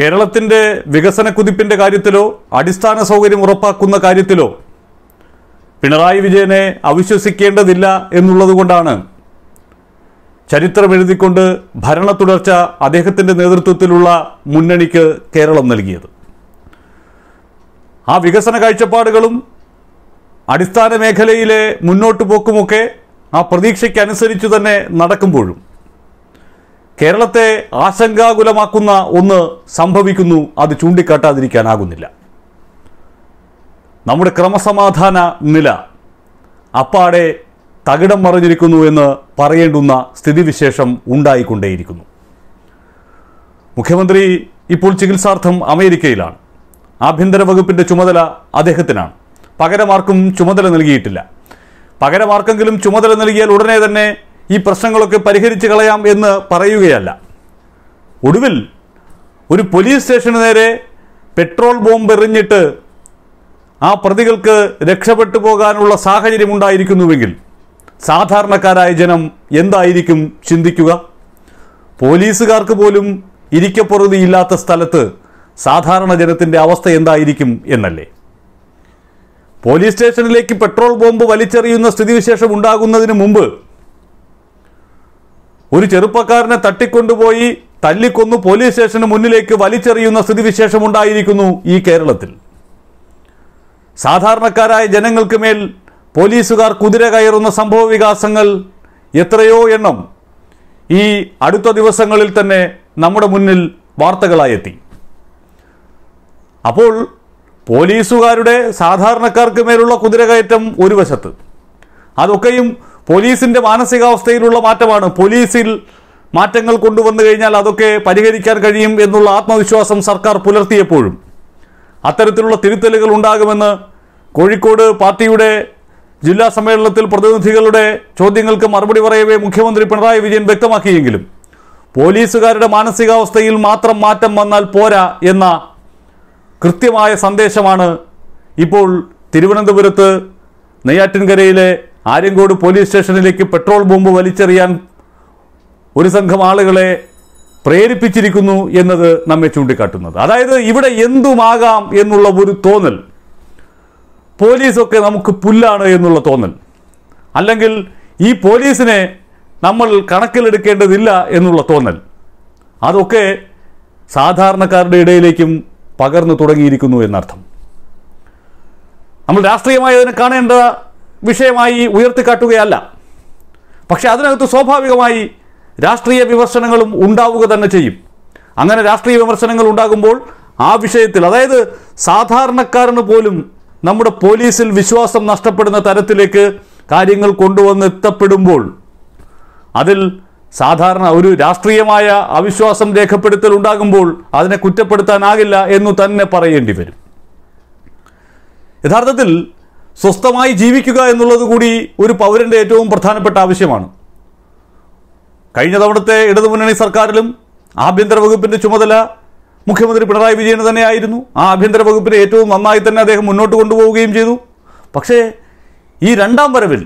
കേരളത്തിൻ്റെ വികസന കുതിപ്പിൻ്റെ കാര്യത്തിലോ അടിസ്ഥാന സൗകര്യം ഉറപ്പാക്കുന്ന കാര്യത്തിലോ പിണറായി വിജയനെ അവിശ്വസിക്കേണ്ടതില്ല എന്നുള്ളതുകൊണ്ടാണ് ചരിത്രം എഴുതിക്കൊണ്ട് ഭരണ തുടർച്ച അദ്ദേഹത്തിൻ്റെ നേതൃത്വത്തിലുള്ള മുന്നണിക്ക് കേരളം നൽകിയത് ആ വികസന കാഴ്ചപ്പാടുകളും അടിസ്ഥാന മേഖലയിലെ മുന്നോട്ട് പോക്കുമൊക്കെ ആ പ്രതീക്ഷയ്ക്കനുസരിച്ച് തന്നെ നടക്കുമ്പോഴും കേരളത്തെ ആശങ്കാകുലമാക്കുന്ന ഒന്ന് സംഭവിക്കുന്നു അത് ചൂണ്ടിക്കാട്ടാതിരിക്കാനാകുന്നില്ല നമ്മുടെ ക്രമസമാധാന നില അപ്പാടെ തകിടം മറിഞ്ഞിരിക്കുന്നു എന്ന് പറയേണ്ടുന്ന സ്ഥിതിവിശേഷം ഉണ്ടായിക്കൊണ്ടേയിരിക്കുന്നു മുഖ്യമന്ത്രി ഇപ്പോൾ ചികിത്സാർത്ഥം അമേരിക്കയിലാണ് ആഭ്യന്തര വകുപ്പിൻ്റെ ചുമതല അദ്ദേഹത്തിനാണ് പകരമാർക്കും ചുമതല നൽകിയിട്ടില്ല പകരമാർക്കെങ്കിലും ചുമതല നൽകിയാൽ ഉടനെ തന്നെ ഈ പ്രശ്നങ്ങളൊക്കെ പരിഹരിച്ചു കളയാം എന്ന് പറയുകയല്ല ഒടുവിൽ ഒരു പോലീസ് സ്റ്റേഷന് നേരെ പെട്രോൾ ബോംബ് എറിഞ്ഞിട്ട് ആ പ്രതികൾക്ക് രക്ഷപ്പെട്ടു പോകാനുള്ള സാഹചര്യം ഉണ്ടായിരിക്കുന്നുവെങ്കിൽ സാധാരണക്കാരായ ജനം എന്തായിരിക്കും ചിന്തിക്കുക പോലീസുകാർക്ക് പോലും ഇല്ലാത്ത സ്ഥലത്ത് സാധാരണ ജനത്തിൻ്റെ അവസ്ഥ എന്തായിരിക്കും എന്നല്ലേ പോലീസ് സ്റ്റേഷനിലേക്ക് പെട്രോൾ ബോംബ് വലിച്ചെറിയുന്ന സ്ഥിതിവിശേഷം ഉണ്ടാകുന്നതിന് മുമ്പ് ഒരു ചെറുപ്പക്കാരനെ തട്ടിക്കൊണ്ടുപോയി തല്ലിക്കൊന്നു പോലീസ് സ്റ്റേഷന് മുന്നിലേക്ക് വലിച്ചെറിയുന്ന സ്ഥിതിവിശേഷം ഉണ്ടായിരിക്കുന്നു ഈ കേരളത്തിൽ സാധാരണക്കാരായ ജനങ്ങൾക്ക് മേൽ പോലീസുകാർ കുതിര കയറുന്ന സംഭവ വികാസങ്ങൾ എത്രയോ എണ്ണം ഈ അടുത്ത ദിവസങ്ങളിൽ തന്നെ നമ്മുടെ മുന്നിൽ വാർത്തകളായെത്തി അപ്പോൾ പോലീസുകാരുടെ സാധാരണക്കാർക്ക് മേലുള്ള കുതിരകയറ്റം ഒരു വശത്ത് അതൊക്കെയും പോലീസിൻ്റെ മാനസികാവസ്ഥയിലുള്ള മാറ്റമാണ് പോലീസിൽ മാറ്റങ്ങൾ കൊണ്ടുവന്നു കഴിഞ്ഞാൽ അതൊക്കെ പരിഹരിക്കാൻ കഴിയും എന്നുള്ള ആത്മവിശ്വാസം സർക്കാർ പുലർത്തിയപ്പോഴും അത്തരത്തിലുള്ള തിരുത്തലുകൾ ഉണ്ടാകുമെന്ന് കോഴിക്കോട് പാർട്ടിയുടെ ജില്ലാ സമ്മേളനത്തിൽ പ്രതിനിധികളുടെ ചോദ്യങ്ങൾക്ക് മറുപടി പറയവേ മുഖ്യമന്ത്രി പിണറായി വിജയൻ വ്യക്തമാക്കിയെങ്കിലും പോലീസുകാരുടെ മാനസികാവസ്ഥയിൽ മാത്രം മാറ്റം വന്നാൽ പോരാ എന്ന കൃത്യമായ സന്ദേശമാണ് ഇപ്പോൾ തിരുവനന്തപുരത്ത് നെയ്യാറ്റിൻകരയിലെ ആര്യങ്കോട് പോലീസ് സ്റ്റേഷനിലേക്ക് പെട്രോൾ ബോംബ് വലിച്ചെറിയാൻ ഒരു സംഘം ആളുകളെ പ്രേരിപ്പിച്ചിരിക്കുന്നു എന്നത് നമ്മെ ചൂണ്ടിക്കാട്ടുന്നത് അതായത് ഇവിടെ എന്തുമാകാം എന്നുള്ള ഒരു തോന്നൽ പോലീസൊക്കെ നമുക്ക് പുല്ലാണ് എന്നുള്ള തോന്നൽ അല്ലെങ്കിൽ ഈ പോലീസിനെ നമ്മൾ കണക്കിലെടുക്കേണ്ടതില്ല എന്നുള്ള തോന്നൽ അതൊക്കെ സാധാരണക്കാരുടെ ഇടയിലേക്കും പകർന്നു തുടങ്ങിയിരിക്കുന്നു എന്നർത്ഥം നമ്മൾ രാഷ്ട്രീയമായി അതിനെ കാണേണ്ട വിഷയമായി ഉയർത്തിക്കാട്ടുകയല്ല പക്ഷെ അതിനകത്ത് സ്വാഭാവികമായി രാഷ്ട്രീയ വിമർശനങ്ങളും ഉണ്ടാവുക തന്നെ ചെയ്യും അങ്ങനെ രാഷ്ട്രീയ വിമർശനങ്ങൾ ഉണ്ടാകുമ്പോൾ ആ വിഷയത്തിൽ അതായത് സാധാരണക്കാരന് പോലും നമ്മുടെ പോലീസിൽ വിശ്വാസം നഷ്ടപ്പെടുന്ന തരത്തിലേക്ക് കാര്യങ്ങൾ കൊണ്ടുവന്ന് എത്തപ്പെടുമ്പോൾ അതിൽ സാധാരണ ഒരു രാഷ്ട്രീയമായ അവിശ്വാസം രേഖപ്പെടുത്തൽ ഉണ്ടാകുമ്പോൾ അതിനെ കുറ്റപ്പെടുത്താനാകില്ല എന്നു തന്നെ പറയേണ്ടി വരും യഥാർത്ഥത്തിൽ സ്വസ്ഥമായി ജീവിക്കുക എന്നുള്ളത് കൂടി ഒരു പൗരൻ്റെ ഏറ്റവും പ്രധാനപ്പെട്ട ആവശ്യമാണ് കഴിഞ്ഞ തവണത്തെ ഇടതുമുന്നണി സർക്കാരിലും ആഭ്യന്തര വകുപ്പിൻ്റെ ചുമതല മുഖ്യമന്ത്രി പിണറായി വിജയന് തന്നെയായിരുന്നു ആ ആഭ്യന്തര വകുപ്പിനെ ഏറ്റവും നന്നായി തന്നെ അദ്ദേഹം മുന്നോട്ട് കൊണ്ടുപോവുകയും ചെയ്തു പക്ഷേ ഈ രണ്ടാം വരവിൽ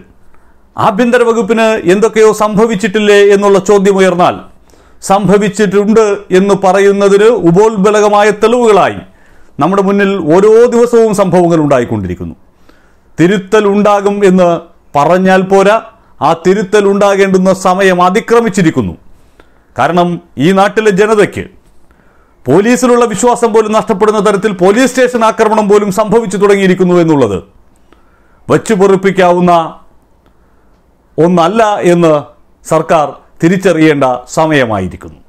ആഭ്യന്തര വകുപ്പിന് എന്തൊക്കെയോ സംഭവിച്ചിട്ടില്ലേ എന്നുള്ള ചോദ്യമുയർന്നാൽ സംഭവിച്ചിട്ടുണ്ട് എന്ന് പറയുന്നതിന് ഉപോത്ബലകമായ തെളിവുകളായി നമ്മുടെ മുന്നിൽ ഓരോ ദിവസവും സംഭവങ്ങൾ ഉണ്ടായിക്കൊണ്ടിരിക്കുന്നു തിരുത്തൽ ഉണ്ടാകും എന്ന് പറഞ്ഞാൽ പോരാ ആ തിരുത്തൽ ഉണ്ടാകേണ്ടുന്ന സമയം അതിക്രമിച്ചിരിക്കുന്നു കാരണം ഈ നാട്ടിലെ ജനതയ്ക്ക് പോലീസിലുള്ള വിശ്വാസം പോലും നഷ്ടപ്പെടുന്ന തരത്തിൽ പോലീസ് സ്റ്റേഷൻ ആക്രമണം പോലും സംഭവിച്ചു തുടങ്ങിയിരിക്കുന്നു എന്നുള്ളത് പൊറിപ്പിക്കാവുന്ന ഒന്നല്ല എന്ന് സർക്കാർ തിരിച്ചറിയേണ്ട സമയമായിരിക്കുന്നു